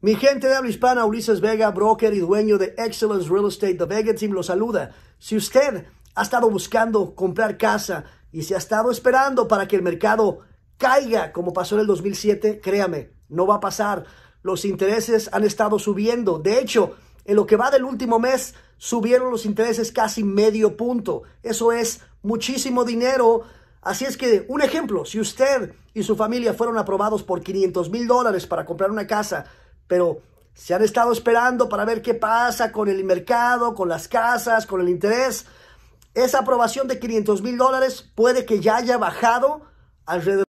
Mi gente de habla hispana, Ulises Vega, broker y dueño de Excellence Real Estate, The Vega Team, lo saluda. Si usted ha estado buscando comprar casa y se ha estado esperando para que el mercado caiga como pasó en el 2007, créame, no va a pasar. Los intereses han estado subiendo. De hecho, en lo que va del último mes, subieron los intereses casi medio punto. Eso es muchísimo dinero. Así es que, un ejemplo, si usted y su familia fueron aprobados por 500 mil dólares para comprar una casa pero se han estado esperando para ver qué pasa con el mercado, con las casas, con el interés. Esa aprobación de 500 mil dólares puede que ya haya bajado alrededor.